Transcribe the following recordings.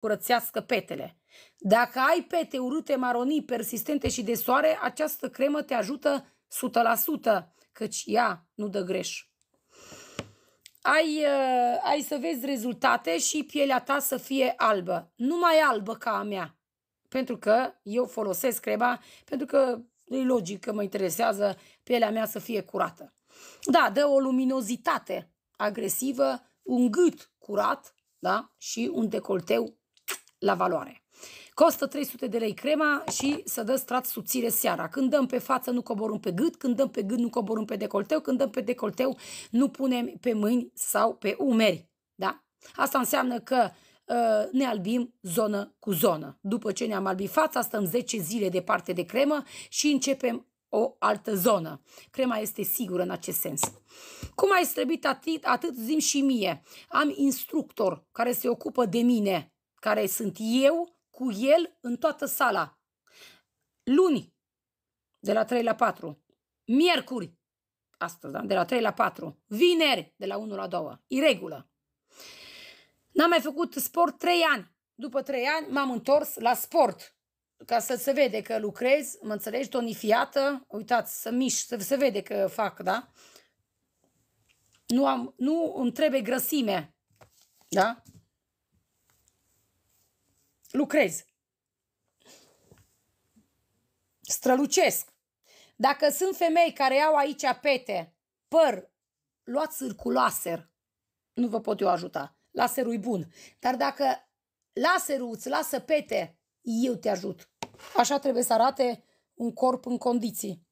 curățească petele. Dacă ai pete urâte maronii, persistente și de soare, această cremă te ajută 100%, căci ea nu dă greș. Ai, uh, ai să vezi rezultate și pielea ta să fie albă. Nu mai albă ca a mea. Pentru că eu folosesc crema, pentru că e logic că mă interesează pielea mea să fie curată. Da, dă o luminozitate agresivă, un gât curat da? și un decolteu la valoare. Costă 300 de lei crema și să dă strat subțire seara. Când dăm pe față nu coborâm pe gât, când dăm pe gât nu coborâm pe decolteu, când dăm pe decolteu nu punem pe mâini sau pe umeri. Da? Asta înseamnă că ă, ne albim zonă cu zonă. După ce ne-am albit fața, stăm 10 zile departe de cremă și începem o altă zonă. Crema este sigură în acest sens. Cum ai străbit atât, atât zim și mie. Am instructor care se ocupă de mine care sunt eu cu el în toată sala. Luni, de la 3 la 4. Miercuri, astăzi, da? de la 3 la 4. Vineri, de la 1 la 2. Iregulă. N-am mai făcut sport 3 ani. După 3 ani m-am întors la sport. Ca să se vede că lucrez, mă înțelegi, tonifiată. Uitați, să mișc, să se vede că fac, da? Nu, am, nu îmi trebuie grăsime, da? lucrez. Strălucesc. Dacă sunt femei care au aici pete, păr, luați circulaser. Nu vă pot eu ajuta. Laserul e bun. Dar dacă laserul îți lasă pete, eu te ajut. Așa trebuie să arate un corp în condiții.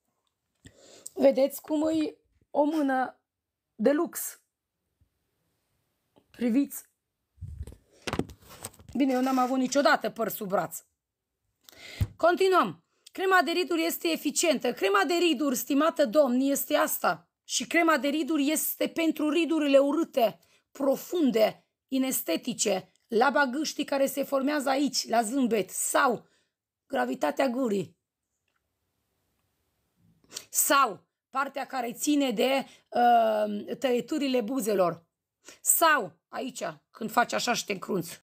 Vedeți cum e o mână de lux. Priviți Bine, eu n-am avut niciodată păr sub braț. Continuăm. Crema de riduri este eficientă. Crema de riduri, stimată domn, este asta. Și crema de riduri este pentru ridurile urâte, profunde, inestetice, la bagâștii care se formează aici, la zâmbet, sau gravitatea gurii. Sau partea care ține de uh, tăieturile buzelor. Sau aici, când faci așa și te încrunți.